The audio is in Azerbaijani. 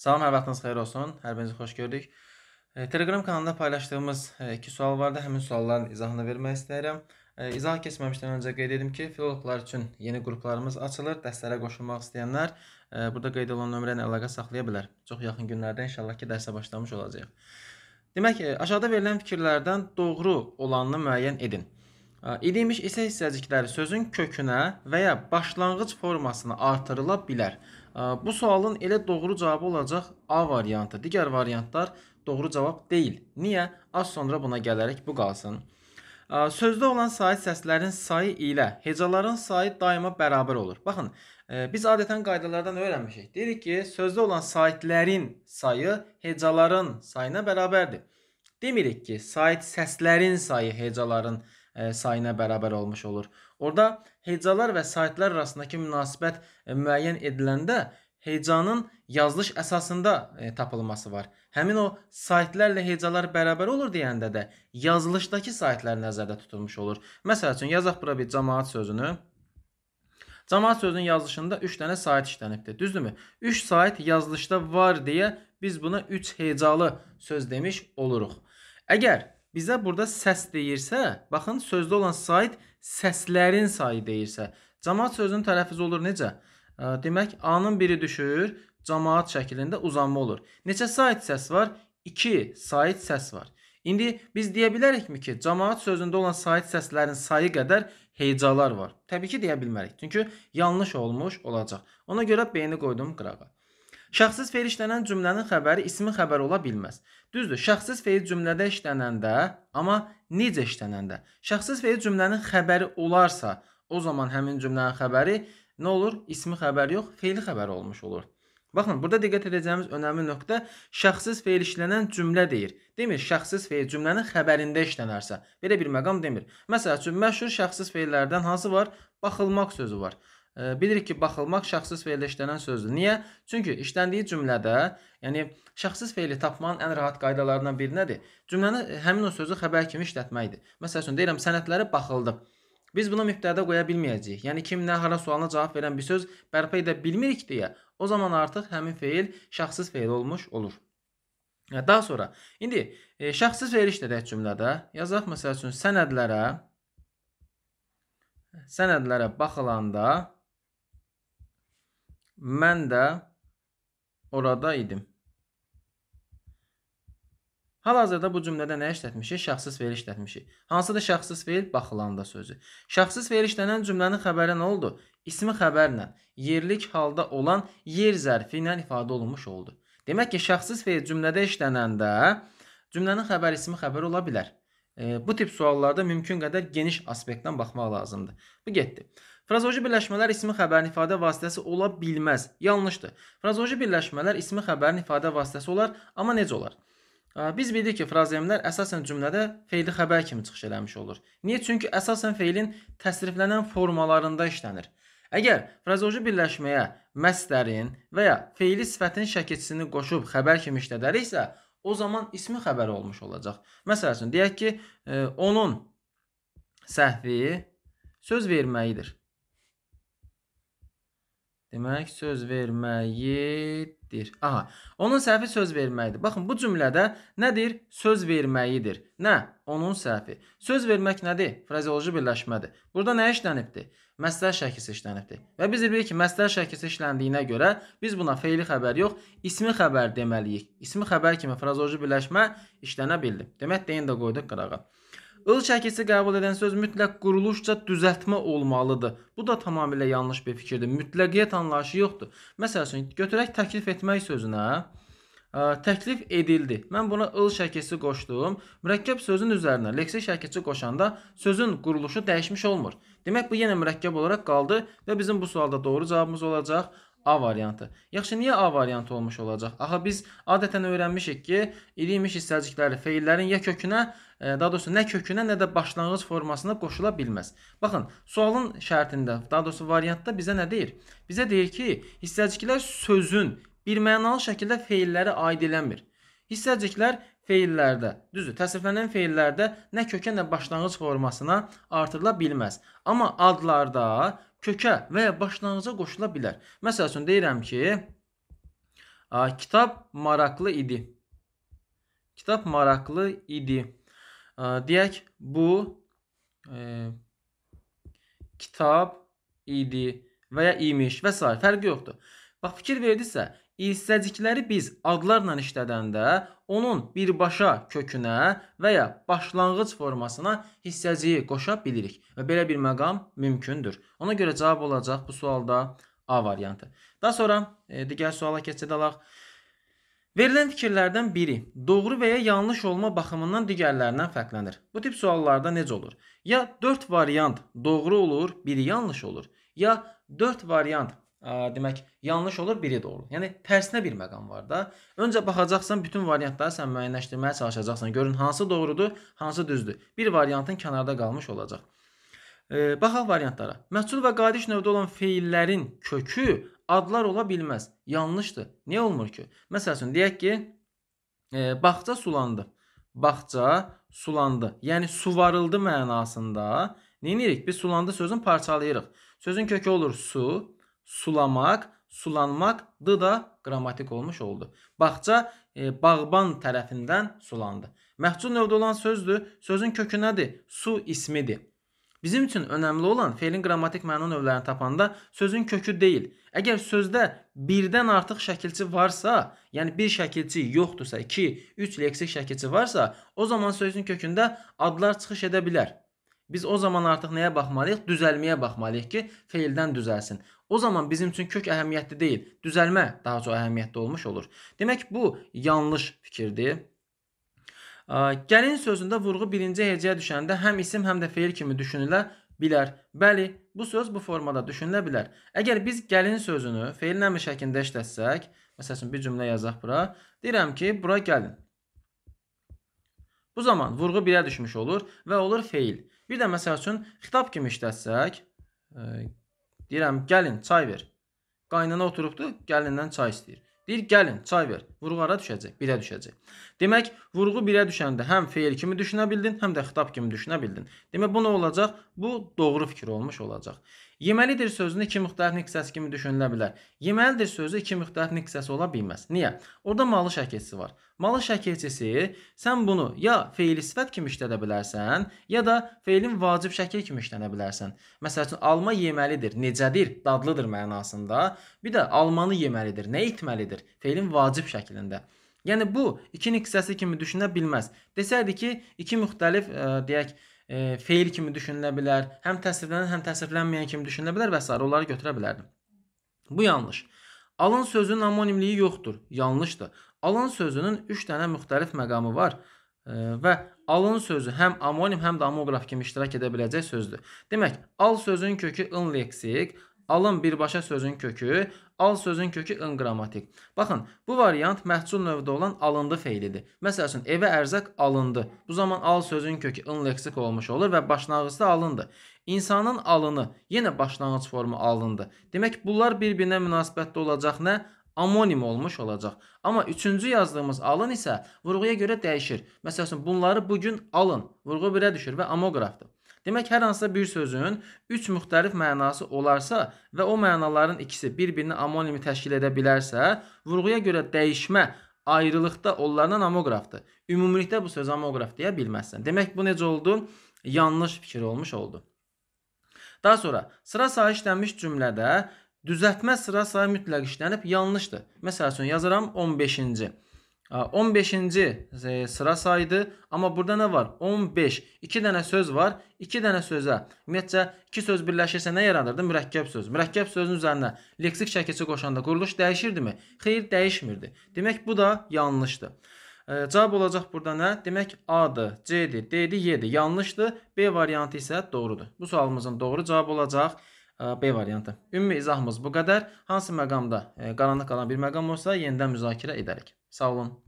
Salam, hər vaxtınız xeyir olsun. Hər birinizi xoş gördük. E, Telegram kanalında paylaşdığımız e, iki sual vardı. Həmin sualların izahını vermək istəyirəm. E, İzah keçməmişdən öncə qeyd edim ki, filoloqlar üçün yeni qruplarımız açılır. Dərslərə qoşulmaq istəyənlər burada qeyd olunan nömrə ilə əlaqə saxlaya bilər. Çox yaxın günlərdə inşallah ki, dərsə başlamış olacağıq. Demək, aşağıda verilən fikirlərdən doğru olanını müəyyən edin. İdimiş isə hissəcikləri sözün kökünə və ya başlanğıc formasına artırıla bilər. Bu sualın elə doğru cavabı olacaq A variantı. Digər variantlar doğru cavab deyil. Niyə? Az sonra buna gələrək bu qalsın. Sözdə olan sayı səslərin sayı ilə hecaların sayı daima bərabər olur. Baxın, biz adətən qaydalardan öyrənmişik. Deyirik ki, sözdə olan saytlərin sayı hecaların sayına bərabərdir. Demirik ki, sayt səslərin sayı hecaların sayına bərabərdir E, sayına bərabər olmuş olur. Orada hecalar və saytlar arasındakı münasibət e, müəyyən ediləndə hecanın yazılış əsasında e, tapılması var. Həmin o saytlərlə hecalar bərabər olur deyəndə də yazılışdakı saytlar nəzərdə tutulmuş olur. Məsəl üçün yazaq bura bir cəmaət sözünü. Cəmaət sözünün yazılışında 3 dənə sayt işlənibdir. Düzdürmü? 3 sayt yazılışda var deyə biz buna 3 hecalı söz demiş oluruq. Əgər bizə burada səs deyirsə, baxın sözdə olan sayt səslərin sayı deyirsə, cəmaət sözünün tələffüz olur necə? Demək A-nın biri düşür, cəmaət şəklində uzanma olur. Neçə sayt səs var? 2 sayt səs var. İndi biz deyə bilərikmi ki, cəmaət sözündə olan sayt səslərin sayı qədər hecalar var? Təbii ki, deyə bilmərik. Çünki yanlış olmuş olacaq. Ona görə B-ni qoydum qırağa. Şəxssiz feil işlənən cümlənin xəbəri ismi xəbər ola bilməz. Düzdür, şəxssiz feil cümlədə işlənəndə, amma necə işlənəndə? Şəxssiz feil cümlənin xəbəri olarsa, o zaman həmin cümlənin xəbəri nə olur? İsmi xəbər yox, feili xəbər olmuş olur. Baxın, burada diqqət edəcəyimiz önəmli nöqtə şəxssiz feil işlənən cümlə deyir. Demir, şəxssiz feil cümlənin xəbərində işlənərsə. Belə bir məqam demir. Məsəl üçün, məşhur şəxssiz feillərdən hansı var? Baxılmaq sözü var. Bilirik ki, baxılmaq şəxsiz feildə işlənən sözdür. Niyə? Çünki işləndiyi cümlədə, yəni şəxsiz feili tapmanın ən rahat qaydalarından biri nədir? Cümləni e, həmin o sözü xəbər kimi işlətməkdir. Məsəl üçün deyirəm, sənədlərə baxıldı. Biz bunu mübtədə qoya bilməyəcəyik. Yəni kim nə hara sualına cavab verən bir söz bərpa edə bilmirik deyə, o zaman artıq həmin feil şəxsiz feil olmuş olur. E, daha sonra, indi e, şəxsiz feil işlədək cümlədə yazaq məsəl üçün sənədlərə sənədlərə baxılanda Mən də orada idim. Hal-hazırda bu cümlədə nə işlətmişik? Şəxsiz feil işlətmişik. Hansıdır şəxsiz feil? Baxılanda sözü. Şəxsiz feil işlənən cümlənin xəbəri nə oldu? İsmi xəbərlə, yerlik halda olan yer zərfi ilə ifadə olunmuş oldu. Demək ki, şəxsiz feil cümlədə işlənəndə cümlənin xəbər ismi xəbər ola bilər. E, bu tip suallarda mümkün qədər geniş aspektdən baxmaq lazımdır. Bu getdi. Frazeoloji birləşmələr ismi xəbərin ifadə vasitəsi ola bilməz. Yanlışdır. Frazeoloji birləşmələr ismi xəbərin ifadə vasitəsi olar, amma necə olar? Biz bildik ki, frazemlər əsasən cümlədə feili xəbər kimi çıxış eləmiş olur. Niyə? Çünki əsasən feilin təsriflənən formalarında işlənir. Əgər frazeoloji birləşməyə məsdərin və ya feili sifətin şəkilçisini qoşub xəbər kimi işlədəriksə, o zaman ismi xəbər olmuş olacaq. Məsəl üçün deyək ki, onun səhvi söz verməyidir. Demək söz verməyidir. Aha, onun səhvi söz verməyidir. Baxın, bu cümlədə nədir? Söz verməyidir. Nə? Onun səhvi. Söz vermək nədir? Frazeoloji birləşmədir. Burada nə işlənibdir? Məsləhət şəkilsi işlənibdir. Və biz bilirik ki, məsləhət şəkilsi işləndiyinə görə biz buna feili xəbər yox, ismi xəbər deməliyik. İsmi xəbər kimi frazeoloji birləşmə işlənə bildi. Demək deyin də qoyduq qırağa. Öz çəkisi qəbul edən söz mütləq quruluşca düzəltmə olmalıdır. Bu da tamamilə yanlış bir fikirdir. Mütləqiyyət anlayışı yoxdur. Məsəl üçün götürək təklif etmək sözünə ə, təklif edildi. Mən buna ıl şəkilçi qoşdum. Mürəkkəb sözün üzərinə leksik şəkilçi qoşanda sözün quruluşu dəyişmiş olmur. Demək bu yenə mürəkkəb olaraq qaldı və bizim bu sualda doğru cavabımız olacaq A variantı. Yaxşı, niyə A variantı olmuş olacaq? Axı biz adətən öyrənmişik ki, iliymiş hissəcikləri feillərin ya kökünə, e, daha doğrusu nə kökünə, nə də başlanğıc formasına qoşula bilməz. Baxın, sualın şərtində, daha doğrusu variantda bizə nə deyir? Bizə deyir ki, hissəciklər sözün birmənalı şəkildə feilləri aid eləmir. Hissəciklər feillərdə, düzdür, təsriflənən feillərdə nə kökə, nə başlanğıc formasına artırıla bilməz. Amma adlarda kökə və ya başlanğıca qoşula bilər. Məsəl üçün deyirəm ki, kitab maraqlı idi. Kitab maraqlı idi. Deyək, bu e, kitab idi və ya imiş və s. fərqi yoxdur. Bax fikir verdisə, hissəcikləri biz adlarla işlədəndə onun birbaşa kökünə və ya başlanğıc formasına hissəciyi qoşa bilirik və belə bir məqam mümkündür. Ona görə cavab olacaq bu sualda A variantı. Daha sonra e, digər suala keçid alaq. Verilən fikirlərdən biri doğru və ya yanlış olma baxımından digərlərindən fərqlənir. Bu tip suallarda necə olur? Ya 4 variant doğru olur, biri yanlış olur. Ya 4 variant demək yanlış olur, biri doğru. Yəni tərsinə bir məqam var da. Öncə baxacaqsan, bütün variantları sən müəyyənləşdirməyə çalışacaqsan. Görün hansı doğrudur, hansı düzdür. Bir variantın kənarda qalmış olacaq. E, baxaq variantlara. Məhsul və qadiş növdə olan feillərin kökü adlar ola bilməz. Yanlışdır. Niyə olmur ki? Məsəl üçün deyək ki, e, bağça sulandı. Bağça sulandı. Yəni suvarıldı mənasında. Nə edirik? Biz sulandı sözünü parçalayırıq. Sözün kökü olur su, sulamaq, sulanmaq d da qrammatik olmuş oldu. Bağça e, bağban tərəfindən sulandı. Məhcul növdə olan sözdür. Sözün kökü nədir? Su ismidir. Bizim üçün önəmli olan feilin qrammatik məna növlərini tapanda sözün kökü deyil. Əgər sözdə birdən artıq şəkilçi varsa, yəni bir şəkilçi yoxdursa, 2, 3 leksik şəkilçi varsa, o zaman sözün kökündə adlar çıxış edə bilər. Biz o zaman artıq nəyə baxmalıyıq? Düzəlməyə baxmalıyıq ki, feildən düzəlsin. O zaman bizim üçün kök əhəmiyyətli deyil, düzəlmə daha çox əhəmiyyətli olmuş olur. Demək bu yanlış fikirdir. Gəlin sözündə vurğu birinci hecəyə düşəndə həm isim, həm də feil kimi düşünülə bilər. Bəli, bu söz bu formada düşünülə bilər. Əgər biz gəlin sözünü feilin əmri şəklində işlətsək, məsəl üçün bir cümlə yazaq bura, deyirəm ki, bura gəlin. Bu zaman vurğu birə düşmüş olur və olur feil. Bir də məsəl üçün xitab kimi işlətsək, e, deyirəm, gəlin, çay ver. Qaynana oturubdu, gəlindən çay istəyir. Deyir, gəlin, çay ver. Vurğu ara düşəcək, birə düşəcək. Demək, vurğu birə düşəndə həm feil kimi düşünə bildin, həm də xitab kimi düşünə bildin. Demək, bu nə olacaq? Bu doğru fikir olmuş olacaq. Yeməlidir sözünü iki müxtəlif nüqsəsi kimi düşünülə bilər. Yeməlidir sözü iki müxtəlif nüqsəsi ola bilməz. Niyə? Orda malı şəkilçisi var. Malı şəkilçisi sən bunu ya feili sifət kimi işlədə bilərsən, ya da feilin vacib şəkil kimi işlədə bilərsən. Məsəl üçün alma yeməlidir, necədir, dadlıdır mənasında. Bir də almanı yeməlidir, nə etməlidir? Feilin vacib şəklində. Yəni bu iki nüqsəsi kimi düşünə bilməz. Desəydi ki, iki müxtəlif ə, e, deyək, e, feil kimi düşünülə bilər, həm təsriflənən, həm təsriflənməyən kimi düşünülə bilər və s. onları götürə bilərdim. Bu yanlış. Alın sözünün amonimliyi yoxdur. Yanlışdır. Alın sözünün 3 dənə müxtəlif məqamı var e, və alın sözü həm amonim, həm də amograf kimi iştirak edə biləcək sözdür. Demək, al sözün kökü ın leksik, alın birbaşa sözün kökü, Al sözün kökü ın qrammatik. Baxın, bu variant məhsul növdə olan alındı feilidir. Məsəl üçün evə ərzaq alındı. Bu zaman al sözün kökü ın leksik olmuş olur və başlanğıcda alındı. İnsanın alını yenə başlanğıc formu alındı. Demək bunlar bir-birinə münasibətdə olacaq nə? amonim olmuş olacaq. Amma üçüncü yazdığımız alın isə vurğuya görə dəyişir. Məsələn, bunları bu gün alın. Vurğu birə düşür və amoqrafdır. Demək, hər hansısa bir sözün 3 müxtəlif mənası olarsa və o mənaların ikisi bir-birini amonimi təşkil edə bilərsə, vurğuya görə dəyişmə ayrılıqda onlardan amoqrafdır. Ümumilikdə bu söz amoqraf deyə bilməzsən. Demək, bu necə oldu? Yanlış fikir olmuş oldu. Daha sonra sıra sayı işlənmiş cümlədə düzəltmə sıra sayı mütləq işlənib yanlışdır. Məsəl üçün yazaram 15-ci. 15-ci e, sıra saydı. Amma burada nə var? 15. 2 dənə söz var. 2 dənə sözə ümumiyyətcə 2 söz birləşirsə nə yaradırdı? Mürəkkəb söz. Mürəkkəb sözün üzərinə leksik şəkilçi qoşanda quruluş dəyişirdimi? Xeyr, dəyişmirdi. Demək bu da yanlışdır. E, cavab olacaq burada nə? Demək A-dır, C-dir, D-dir, Y-dir. Yanlışdır. B variantı isə doğrudur. Bu sualımızın doğru cavabı olacaq. E, B variantı. Ümumi izahımız bu qədər. Hansı məqamda e, qaranlıq qalan bir məqam olsa, yenidən müzakirə edərik. Sağ olun.